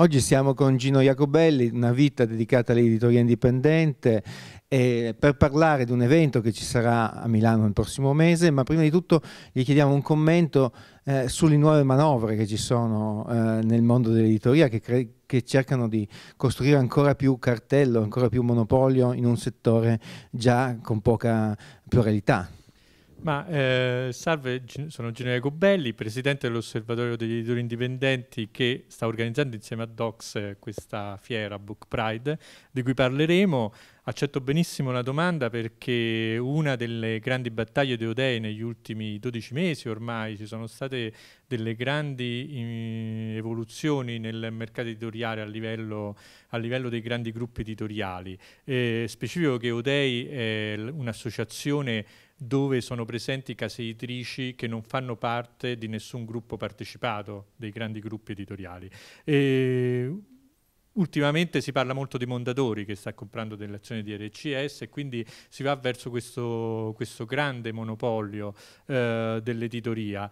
Oggi siamo con Gino Jacobelli, una vita dedicata all'editoria indipendente, per parlare di un evento che ci sarà a Milano il prossimo mese, ma prima di tutto gli chiediamo un commento eh, sulle nuove manovre che ci sono eh, nel mondo dell'editoria che, che, cercano di costruire ancora più cartello, ancora più monopolio in un settore già con poca pluralità. Ma eh, salve, sono Gennaro Gobelli, presidente dell'Osservatorio degli Editori Indipendenti che sta organizzando insieme a Docs eh, questa fiera Book Pride di cui parleremo. Accetto benissimo la domanda perché una delle grandi battaglie di Odei negli ultimi 12 mesi ormai ci sono state delle grandi eh, evoluzioni nel mercato editoriale a livello, a livello dei grandi gruppi editoriali. Eh, specifico che Odei è un'associazione dove sono presenti case editrici che non fanno parte di nessun gruppo partecipato dei grandi gruppi editoriali. E ultimamente si parla molto di Mondadori che sta comprando delle azioni di RCS e quindi si va verso questo, questo grande monopolio eh, dell'editoria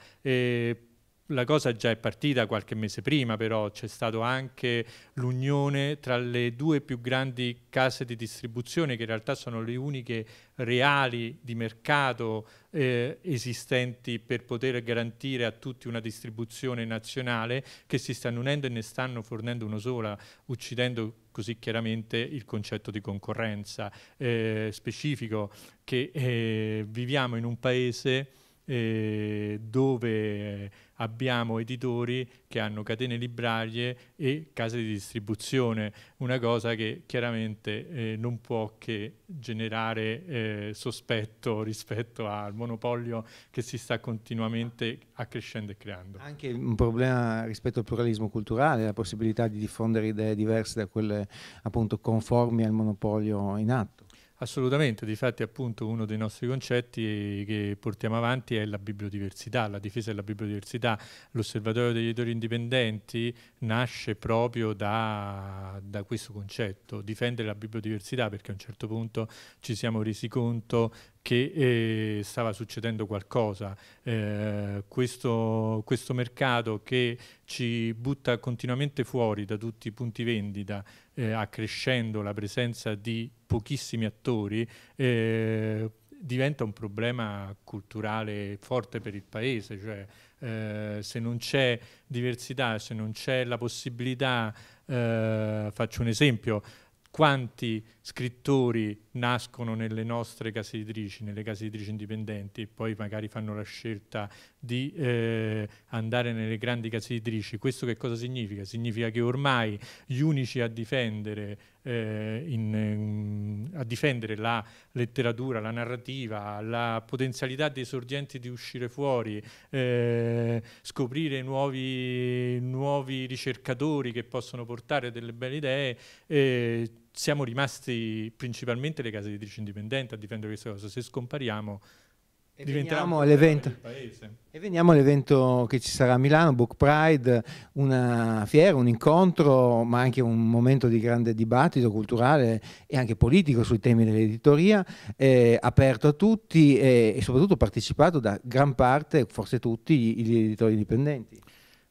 la cosa già è partita qualche mese prima, però c'è stata anche l'unione tra le due più grandi case di distribuzione, che in realtà sono le uniche reali di mercato eh, esistenti per poter garantire a tutti una distribuzione nazionale, che si stanno unendo e ne stanno fornendo uno sola, uccidendo così chiaramente il concetto di concorrenza eh, specifico, che eh, viviamo in un paese eh, dove eh, abbiamo editori che hanno catene librarie e case di distribuzione, una cosa che chiaramente eh, non può che generare eh, sospetto rispetto al monopolio che si sta continuamente accrescendo e creando. Anche un problema rispetto al pluralismo culturale, la possibilità di diffondere idee diverse da quelle appunto conformi al monopolio in atto. Assolutamente, difatti appunto uno dei nostri concetti che portiamo avanti è la bibliodiversità, la difesa della bibliodiversità. L'osservatorio degli editori indipendenti nasce proprio da, da, questo concetto, difendere la bibliodiversità perché a un certo punto ci siamo resi conto che eh, stava succedendo qualcosa. Eh, questo, questo, mercato che ci butta continuamente fuori da tutti i punti vendita, eh, accrescendo la presenza di pochissimi attori, eh, diventa un problema culturale forte per il paese. Cioè, eh, se non c'è diversità, se non c'è la possibilità, eh, faccio un esempio, quanti scrittori nascono nelle nostre case editrici, nelle case editrici indipendenti, e poi magari fanno la scelta di eh, andare nelle grandi case editrici. Questo che cosa significa? Significa che ormai gli unici a difendere eh, in, ehm, a difendere la letteratura, la narrativa, la potenzialità dei sorgenti di uscire fuori, eh, scoprire nuovi, nuovi, ricercatori che possono portare delle belle idee. Eh, siamo rimasti principalmente le case editrici indipendenti a difendere questa cosa, se scompariamo e Diventiamo all'evento. E veniamo all'evento che ci sarà a Milano, Book Pride, una fiera, un incontro, ma anche un momento di grande dibattito culturale e anche politico sui temi dell'editoria, eh, aperto a tutti e, e soprattutto partecipato da gran parte, forse tutti, gli editori dipendenti.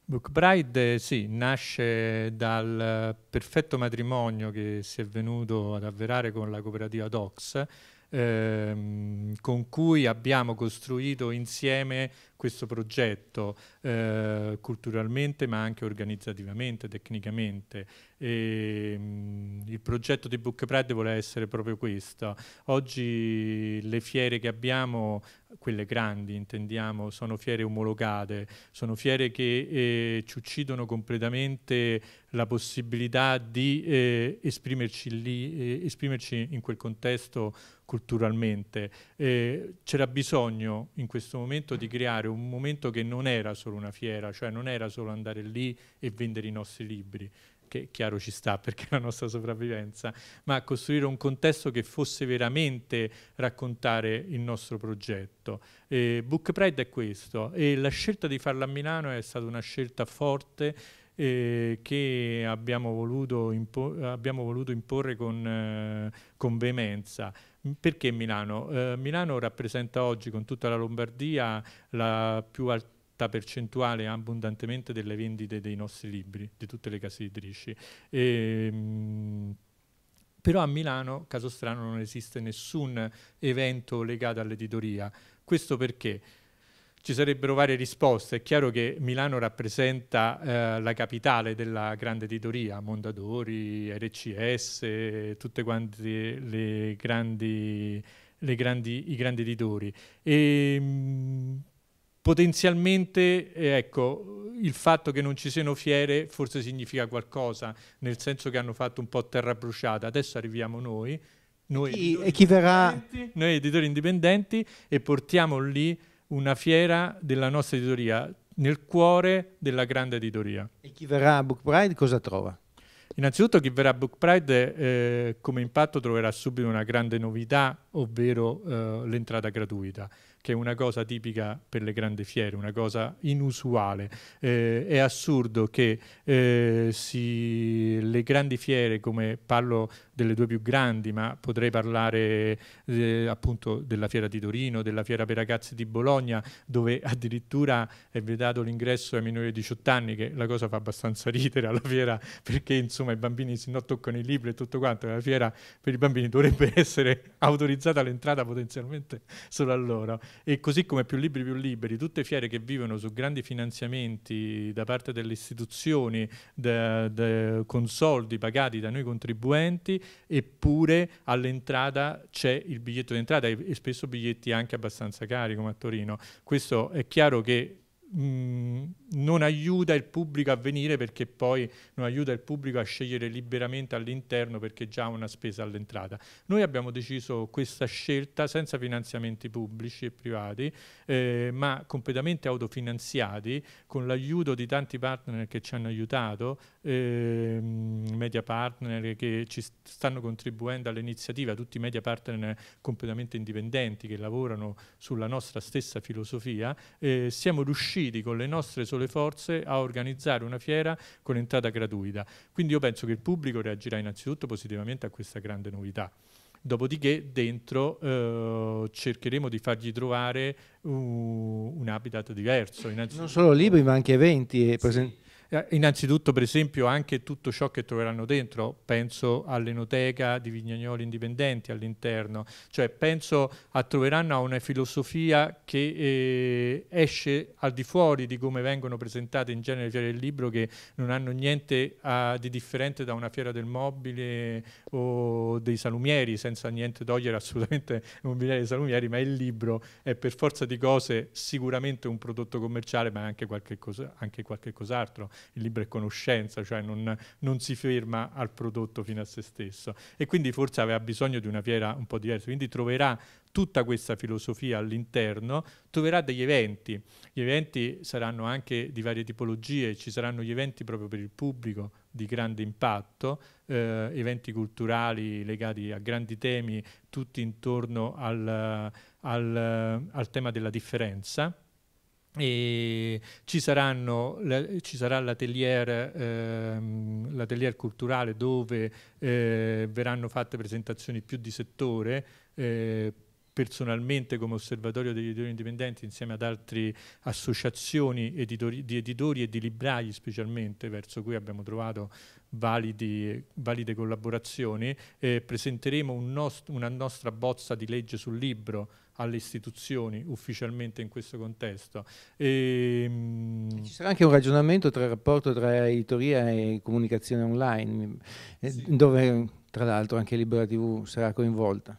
Book Pride eh, sì, nasce dal perfetto matrimonio che si è venuto ad avverare con la cooperativa Docs, ehm, con cui abbiamo costruito insieme questo progetto eh, culturalmente ma anche organizzativamente, tecnicamente. E, ehm, mh, il progetto di Book Pride voleva essere proprio questo. Oggi le fiere che abbiamo, quelle grandi intendiamo, sono fiere omologate, sono fiere che eh, ci uccidono completamente la possibilità di eh, esprimerci, lì, eh, esprimerci in quel contesto culturalmente. Eh, c'era bisogno in questo momento di creare un momento che non era solo una fiera, cioè non era solo andare lì e vendere i nostri libri, che chiaro ci sta perché è la nostra sopravvivenza, ma costruire un contesto che fosse veramente raccontare il nostro progetto. Eh, Book Pride è questo e la scelta di farla a Milano è stata una scelta forte eh, che abbiamo voluto, abbiamo voluto, imporre con, eh, con veemenza. Perché Milano? Eh, Milano rappresenta oggi con tutta la Lombardia la più alta percentuale abbondantemente delle vendite dei nostri libri, di tutte le case editrici. E, ehm, però a Milano, caso strano, non esiste nessun evento legato all'editoria. Questo perché? ci sarebbero varie risposte. È chiaro che Milano rappresenta eh, la capitale della grande editoria, Mondadori, RCS, tutte quante le grandi, le grandi, i grandi editori. E, ehm, mh, potenzialmente eh, ecco, il fatto che non ci siano fiere forse significa qualcosa, nel senso che hanno fatto un po' terra bruciata. Adesso arriviamo noi, noi, chi, editori, chi verrà... noi editori indipendenti e portiamo lì una fiera della nostra editoria, nel cuore della grande editoria. E chi verrà a Book Pride cosa trova? Innanzitutto chi verrà a Book Pride eh, come impatto troverà subito una grande novità, ovvero eh, l'entrata gratuita che è una cosa tipica per le grandi fiere, una cosa inusuale. Eh, è assurdo che eh, si, le grandi fiere, come parlo delle due più grandi, ma potrei parlare eh, appunto della fiera di Torino, della fiera per ragazzi di Bologna, dove addirittura è vietato l'ingresso ai minori di 18 anni, che la cosa fa abbastanza ridere alla fiera, perché insomma i bambini si no, toccano i libri e tutto quanto, la fiera per i bambini dovrebbe essere autorizzata l'entrata potenzialmente solo a loro e così come più libri più liberi, tutte fiere che vivono su grandi finanziamenti da parte delle istituzioni, de, de, con soldi pagati da noi contribuenti, eppure all'entrata c'è il biglietto d'entrata e, e spesso biglietti anche abbastanza cari come a Torino. Questo è chiaro che mh, mm, non aiuta il pubblico a venire perché poi non aiuta il pubblico a scegliere liberamente all'interno perché già ha una spesa all'entrata. Noi abbiamo deciso questa scelta senza finanziamenti pubblici e privati, eh, ma completamente autofinanziati con l'aiuto di tanti partner che ci hanno aiutato Ehm, media partner che ci stanno contribuendo all'iniziativa, tutti i media partner completamente indipendenti che lavorano sulla nostra stessa filosofia, eh, siamo riusciti con le nostre sole forze a organizzare una fiera con entrata gratuita. Quindi io penso che il pubblico reagirà innanzitutto positivamente a questa grande novità. Dopodiché dentro eh, cercheremo di fargli trovare uh, un habitat diverso. Non solo libri ma anche eventi. E sì eh, innanzitutto, per esempio, anche tutto ciò che troveranno dentro, penso all'enoteca di Vignagnoli indipendenti all'interno, cioè penso a troveranno a una filosofia che eh, esce al di fuori di come vengono presentate in genere le fiere del libro che non hanno niente a, ah, di differente da una fiera del mobile o dei salumieri, senza niente togliere assolutamente il mobiliare dei salumieri, ma il libro è per forza di cose sicuramente un prodotto commerciale, ma anche qualche, cosa, anche qualche cos'altro il libro è conoscenza, cioè non, non, si ferma al prodotto fino a se stesso. E quindi forse aveva bisogno di una fiera un po' diversa, quindi troverà tutta questa filosofia all'interno, troverà degli eventi. Gli eventi saranno anche di varie tipologie, ci saranno gli eventi proprio per il pubblico di grande impatto, eh, eventi culturali legati a grandi temi, tutti intorno al, al, al tema della differenza e ci, saranno, la, ci sarà l'atelier, ehm, l'atelier culturale dove eh, verranno fatte presentazioni più di settore eh, personalmente come osservatorio degli editori indipendenti insieme ad altre associazioni editori, di editori e di librai specialmente verso cui abbiamo trovato validi, valide collaborazioni eh, presenteremo un nost una nostra bozza di legge sul libro alle istituzioni ufficialmente in questo contesto. Ehm, e, Ci sarà anche un ragionamento tra il rapporto tra editoria e comunicazione online, sì. dove tra l'altro anche Libera TV sarà coinvolta.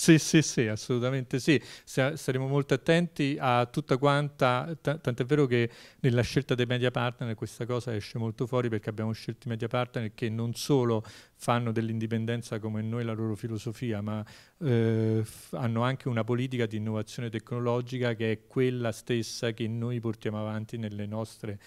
Sì, sì, sì, assolutamente sì. Saremo molto attenti a tutta quanta, t- tant'è vero che nella scelta dei media partner questa cosa esce molto fuori perché abbiamo scelto i media partner che non solo fanno dell'indipendenza come noi la loro filosofia, ma eh, f- hanno anche una politica di innovazione tecnologica che è quella stessa che noi portiamo avanti nelle nostre,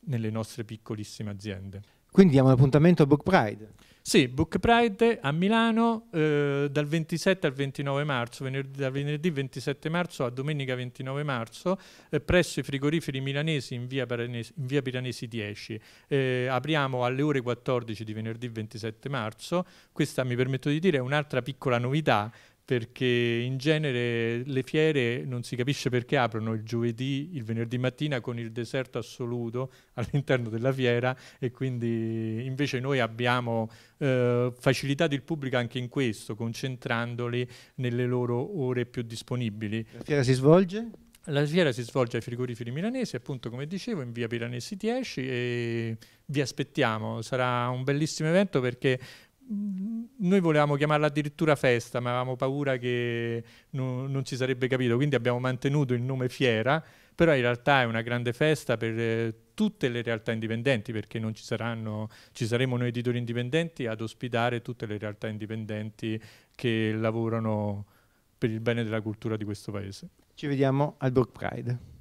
nelle nostre piccolissime aziende. Quindi diamo l'appuntamento a Book Pride. Sì, Book Pride a Milano eh, dal 27 al 29 marzo, venerdì, da venerdì 27 marzo a domenica 29 marzo, eh, presso i frigoriferi milanesi in via, Piranesi, in via Piranesi 10. Eh, apriamo alle ore 14 di venerdì 27 marzo. Questa, mi permetto di dire, è un'altra piccola novità perché in genere le fiere non si capisce perché aprono il giovedì, il venerdì mattina con il deserto assoluto all'interno della fiera e quindi invece noi abbiamo eh, facilitato il pubblico anche in questo, concentrandoli nelle loro ore più disponibili. La fiera si svolge? La fiera si svolge ai frigoriferi milanesi, appunto come dicevo, in via Piranesi 10 e vi aspettiamo. Sarà un bellissimo evento perché noi volevamo chiamarla addirittura festa, ma avevamo paura che no, non ci sarebbe capito, quindi abbiamo mantenuto il nome fiera, però in realtà è una grande festa per eh, tutte le realtà indipendenti, perché non ci, saranno, ci saremo noi editori indipendenti ad ospitare tutte le realtà indipendenti che lavorano per il bene della cultura di questo paese. Ci vediamo al Book Pride.